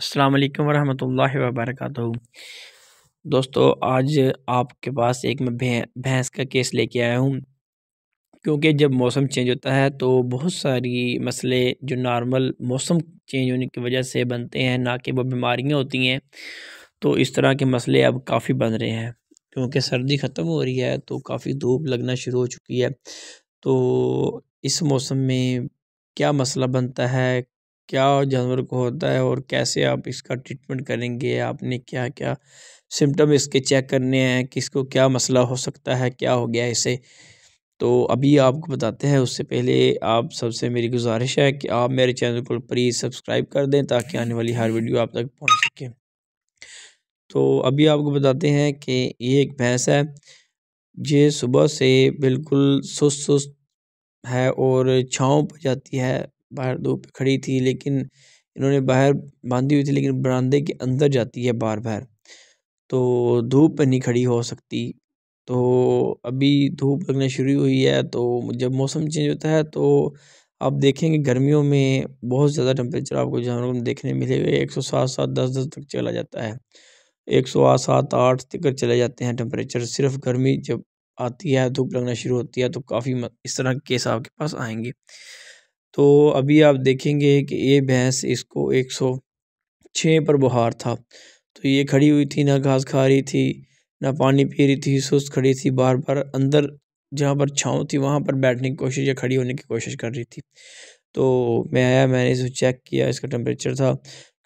अस्सलाम वालेकुम वरहमतुल्लाहि दोस्तों आज आपके पास एक मैं भैंस का केस लेके आया हूँ क्योंकि जब मौसम चेंज होता है तो बहुत सारी मसले जो नॉर्मल मौसम चेंज होने की वजह से बनते हैं ना कि वो बीमारियाँ होती हैं तो इस तरह के मसले अब काफ़ी बन रहे हैं क्योंकि सर्दी ख़त्म हो रही है तो काफ़ी धूप लगना शुरू हो चुकी है तो इस मौसम में क्या मसला बनता है क्या जानवर को होता है और कैसे आप इसका ट्रीटमेंट करेंगे आपने क्या क्या सिम्टम इसके चेक करने हैं किसको क्या मसला हो सकता है क्या हो गया इसे तो अभी आपको बताते हैं उससे पहले आप सबसे मेरी गुजारिश है कि आप मेरे चैनल को प्लीज़ सब्सक्राइब कर दें ताकि आने वाली हर वीडियो आप तक पहुंच सके तो अभी आपको बताते हैं कि ये एक भैंस है ये सुबह से बिल्कुल सुस्त सुस्त है और छाँव पर जाती है बाहर धूप खड़ी थी लेकिन इन्होंने बाहर बांधी हुई थी लेकिन बरामदे के अंदर जाती है बार बार तो धूप में नहीं खड़ी हो सकती तो अभी धूप लगना शुरू हुई है तो जब मौसम चेंज होता है तो आप देखेंगे गर्मियों में बहुत ज़्यादा टेम्परेचर आपको जानवरों में देखने मिलेगा एक सौ सात सात दस दस तक चला जाता है एक सौ आठ सात आठ तक चले जाते हैं टेम्परेचर सिर्फ गर्मी जब आती है धूप लगना शुरू होती है तो काफ़ी इस तरह के केस आपके पास आएंगे तो अभी आप देखेंगे कि ये भैंस इसको एक सौ छः पर बुहार था तो ये खड़ी हुई थी ना घास खा रही थी ना पानी पी रही थी सुस्त खड़ी थी बार बार अंदर जहाँ पर छाँव थी वहाँ पर बैठने की कोशिश या खड़ी होने की कोशिश कर रही थी तो मैं आया मैंने इसे चेक किया इसका टेम्परेचर था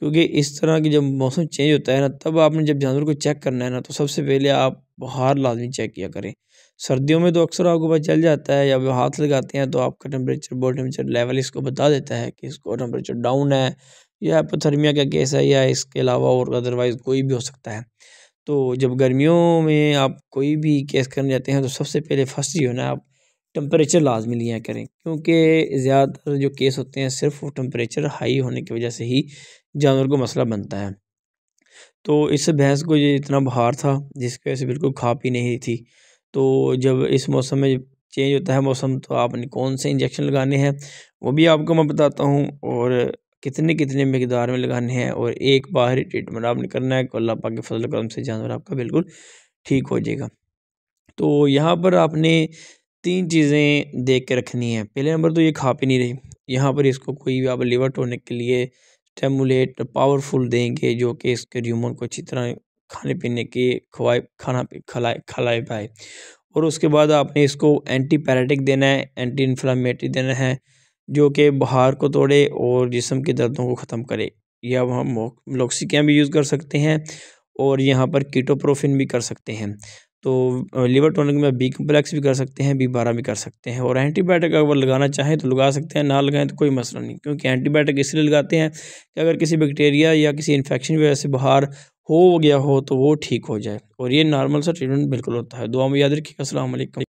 क्योंकि इस तरह की जब मौसम चेंज होता है ना तब आपने जब जानवर को चेक करना है ना तो सबसे पहले आप बाहर लाजमी चेक किया करें सर्दियों में तो अक्सर आपको पता चल जाता है वो हाथ लगाते हैं तो आपका टेम्परेचर बॉडी टेम्परेचर लेवल इसको बता देता है कि इसको टेम्परेचर डाउन है या पथर्मिया का केस है या इसके अलावा और अदरवाइज़ कोई भी हो सकता है तो जब गर्मियों में आप कोई भी केस करने जाते हैं तो सबसे पहले फर्स्ट ही होना आप टम्परेचर लाजमी लिया करें क्योंकि ज़्यादातर जो केस होते हैं सिर्फ टम्परेचर हाई होने की वजह से ही जानवर को मसला बनता है तो इस भैंस को ये इतना बुहार था जिसकी वजह से बिल्कुल खा पी नहीं थी तो जब इस मौसम में चेंज होता है मौसम तो आपने कौन से इंजेक्शन लगाने हैं वो भी आपको मैं बताता हूँ और कितने कितने मकदार में लगाने हैं और एक बाहरी ट्रीटमेंट आपने करना है तो अल्लाह पाक के फजल करम से जानवर आपका बिल्कुल ठीक हो जाएगा तो यहाँ पर आपने तीन चीज़ें देख के रखनी है पहले नंबर तो ये खा पी नहीं रही यहाँ पर इसको कोई भी आप लिवर टॉनिक के लिए स्टेमुलेट पावरफुल देंगे जो कि इसके ह्यूमन को अच्छी तरह खाने पीने के खवाए खाना खिलाए खिलाए पाए और उसके बाद आपने इसको एंटी पैराटिक देना है एंटी इन्फ्लामेटरी देना है जो कि बहार को तोड़े और जिसम के दर्दों को ख़त्म करे या अब हम लोक्सिकैम भी यूज़ कर सकते हैं और यहाँ पर कीटोप्रोफिन भी कर सकते हैं तो लीवर टॉनिक में बी कम्प्लेक्स भी कर सकते हैं बी बारह भी कर सकते हैं और एंटीबायोटिक अगर लगाना चाहें तो लगा सकते हैं ना लगाएं तो कोई मसला नहीं क्योंकि एंटीबायोटिक इसलिए लगाते हैं कि अगर किसी बैक्टीरिया या किसी इन्फेक्शन की वजह से बाहर हो गया हो तो वो ठीक हो जाए और ये नॉर्मल सा ट्रीटमेंट बिल्कुल होता है दुआ में याद रखिएगा असल